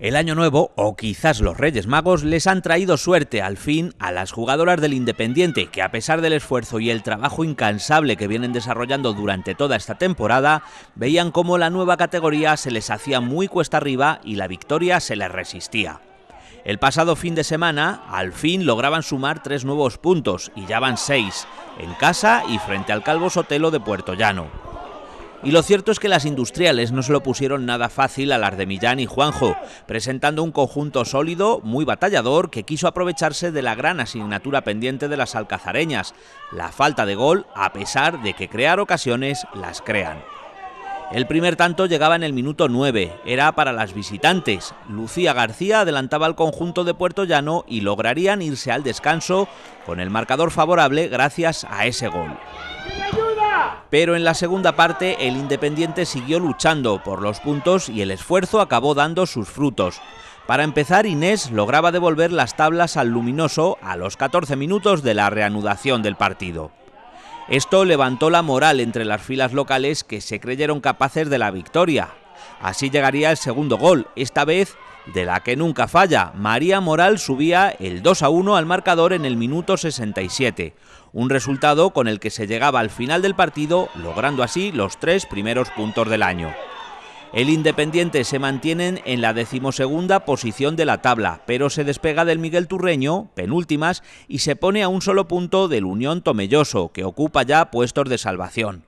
El Año Nuevo, o quizás los Reyes Magos, les han traído suerte al fin a las jugadoras del Independiente, que a pesar del esfuerzo y el trabajo incansable que vienen desarrollando durante toda esta temporada, veían cómo la nueva categoría se les hacía muy cuesta arriba y la victoria se les resistía. El pasado fin de semana, al fin lograban sumar tres nuevos puntos y ya van seis, en casa y frente al Calvo Sotelo de Puerto Llano. Y lo cierto es que las industriales no se lo pusieron nada fácil a las de Millán y Juanjo, presentando un conjunto sólido, muy batallador, que quiso aprovecharse de la gran asignatura pendiente de las alcazareñas, la falta de gol, a pesar de que crear ocasiones las crean. El primer tanto llegaba en el minuto 9, era para las visitantes. Lucía García adelantaba al conjunto de Puerto Llano y lograrían irse al descanso con el marcador favorable gracias a ese gol pero en la segunda parte el Independiente siguió luchando por los puntos y el esfuerzo acabó dando sus frutos. Para empezar, Inés lograba devolver las tablas al luminoso a los 14 minutos de la reanudación del partido. Esto levantó la moral entre las filas locales que se creyeron capaces de la victoria, Así llegaría el segundo gol, esta vez de la que nunca falla. María Moral subía el 2 a 1 al marcador en el minuto 67. Un resultado con el que se llegaba al final del partido, logrando así los tres primeros puntos del año. El Independiente se mantiene en la decimosegunda posición de la tabla, pero se despega del Miguel Turreño, penúltimas, y se pone a un solo punto del Unión Tomelloso, que ocupa ya puestos de salvación.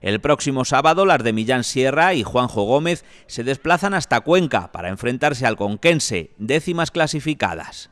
El próximo sábado, las de Millán Sierra y Juanjo Gómez se desplazan hasta Cuenca para enfrentarse al Conquense, décimas clasificadas.